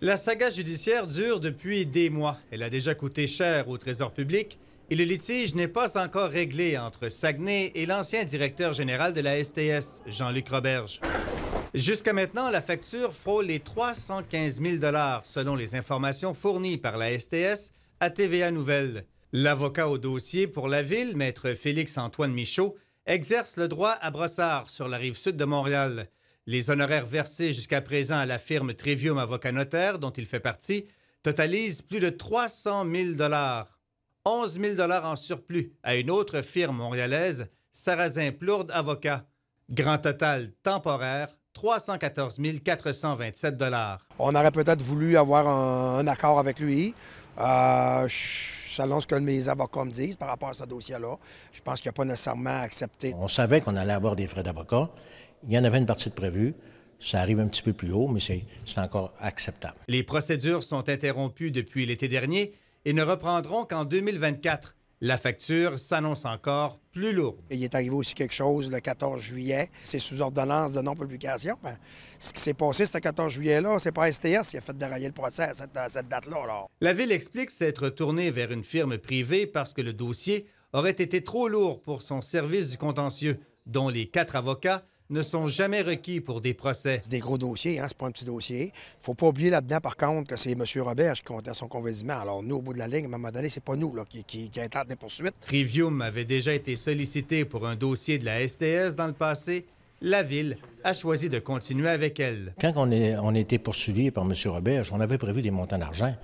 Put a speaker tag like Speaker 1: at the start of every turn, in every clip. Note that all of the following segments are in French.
Speaker 1: La saga judiciaire dure depuis des mois. Elle a déjà coûté cher au Trésor public et le litige n'est pas encore réglé entre Saguenay et l'ancien directeur général de la STS, Jean-Luc Roberge. Jusqu'à maintenant, la facture frôle les 315 000 selon les informations fournies par la STS à TVA Nouvelle. L'avocat au dossier pour la ville, maître Félix-Antoine Michaud, exerce le droit à Brossard sur la rive sud de Montréal. Les honoraires versés jusqu'à présent à la firme Trivium Avocat Notaire, dont il fait partie, totalisent plus de 300 000 11 000 en surplus à une autre firme montréalaise, Sarrazin Plourde Avocat. Grand total temporaire, 314 427
Speaker 2: On aurait peut-être voulu avoir un, accord avec lui. Euh, selon ce que mes avocats me disent par rapport à ce dossier-là, je pense qu'il n'y a pas nécessairement accepté.
Speaker 3: On savait qu'on allait avoir des frais d'avocat. Il y en avait une partie de prévue. Ça arrive un petit peu plus haut, mais c'est encore acceptable.
Speaker 1: Les procédures sont interrompues depuis l'été dernier et ne reprendront qu'en 2024. La facture s'annonce encore
Speaker 2: plus lourde. Il est arrivé aussi quelque chose le 14 juillet. C'est sous ordonnance de non-publication. ce qui s'est passé ce 14 juillet-là, c'est pas STS qui a fait dérailler le procès à cette, date-là.
Speaker 1: La Ville explique s'être tournée vers une firme privée parce que le dossier aurait été trop lourd pour son service du contentieux, dont les quatre
Speaker 2: avocats ne sont jamais requis pour des procès. C'est des gros dossiers, hein, c'est pas un petit dossier. Faut pas oublier là-dedans, par contre, que c'est M. Roberge qui à son convaincement. Alors nous, au bout de la ligne, à un moment donné, c'est pas nous là, qui, qui, qui des poursuites.
Speaker 1: Trivium avait déjà été sollicité pour un dossier de la STS dans le passé. La Ville a choisi de continuer avec elle.
Speaker 3: Quand on, est, a été poursuivi par M. Roberge, on avait prévu des montants d'argent.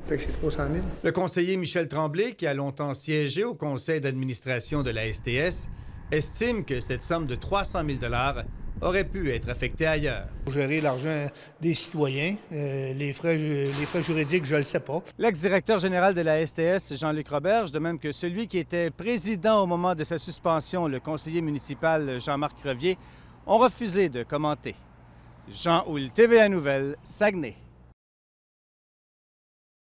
Speaker 1: Le conseiller Michel Tremblay, qui a longtemps siégé au conseil d'administration de la STS, estime que cette somme de 300 000 aurait pu être affecté ailleurs.
Speaker 3: Pour gérer l'argent des citoyens, euh, les,
Speaker 1: frais, les frais juridiques, je ne le sais pas. L'ex-directeur général de la STS, Jean-Luc Roberge, de même que celui qui était président au moment de sa suspension, le conseiller municipal Jean-Marc Crevier, ont refusé de commenter. Jean Houle, TVA Nouvelle, Saguenay.